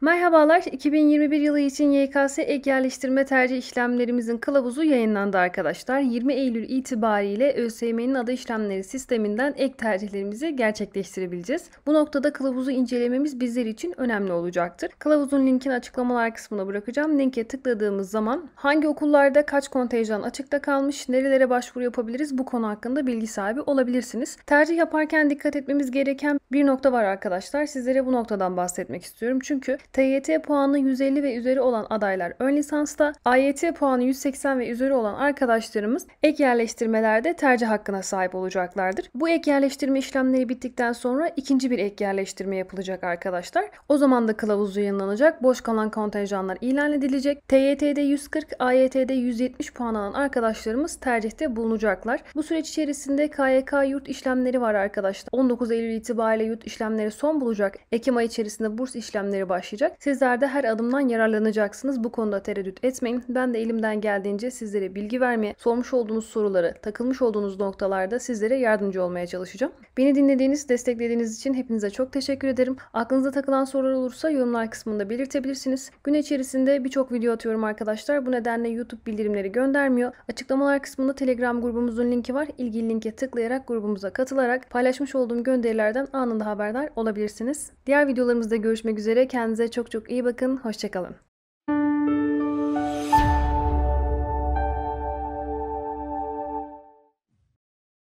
Merhabalar, 2021 yılı için YKS ek yerleştirme tercih işlemlerimizin kılavuzu yayınlandı arkadaşlar. 20 Eylül itibariyle ÖSYM'nin ada işlemleri sisteminden ek tercihlerimizi gerçekleştirebileceğiz. Bu noktada kılavuzu incelememiz bizler için önemli olacaktır. Kılavuzun linkini açıklamalar kısmına bırakacağım. Linke tıkladığımız zaman hangi okullarda kaç kontenjan açıkta kalmış, nerelere başvuru yapabiliriz bu konu hakkında bilgi sahibi olabilirsiniz. Tercih yaparken dikkat etmemiz gereken bir nokta var arkadaşlar. Sizlere bu noktadan bahsetmek istiyorum. Çünkü TYT puanı 150 ve üzeri olan adaylar ön lisansta, AYT puanı 180 ve üzeri olan arkadaşlarımız ek yerleştirmelerde tercih hakkına sahip olacaklardır. Bu ek yerleştirme işlemleri bittikten sonra ikinci bir ek yerleştirme yapılacak arkadaşlar. O zaman da kılavuz yayınlanacak. Boş kalan kontenjanlar ilan edilecek. TYT'de 140, AYT'de 170 puan alan arkadaşlarımız tercihte bulunacaklar. Bu süreç içerisinde KYK yurt işlemleri var arkadaşlar. 19 Eylül itibariyle yurt işlemleri son bulacak. Ekim ayı içerisinde burs işlemleri başlayacak çıkacak. Sizler de her adımdan yararlanacaksınız. Bu konuda tereddüt etmeyin. Ben de elimden geldiğince sizlere bilgi vermeye, sormuş olduğunuz soruları, takılmış olduğunuz noktalarda sizlere yardımcı olmaya çalışacağım. Beni dinlediğiniz, desteklediğiniz için hepinize çok teşekkür ederim. Aklınıza takılan sorular olursa yorumlar kısmında belirtebilirsiniz. Gün içerisinde birçok video atıyorum arkadaşlar. Bu nedenle YouTube bildirimleri göndermiyor. Açıklamalar kısmında Telegram grubumuzun linki var. İlgili linke tıklayarak grubumuza katılarak paylaşmış olduğum gönderilerden anında haberdar olabilirsiniz. Diğer videolarımızda görüşmek üzere. Kendinize çok çok iyi bakın. Hoşçakalın.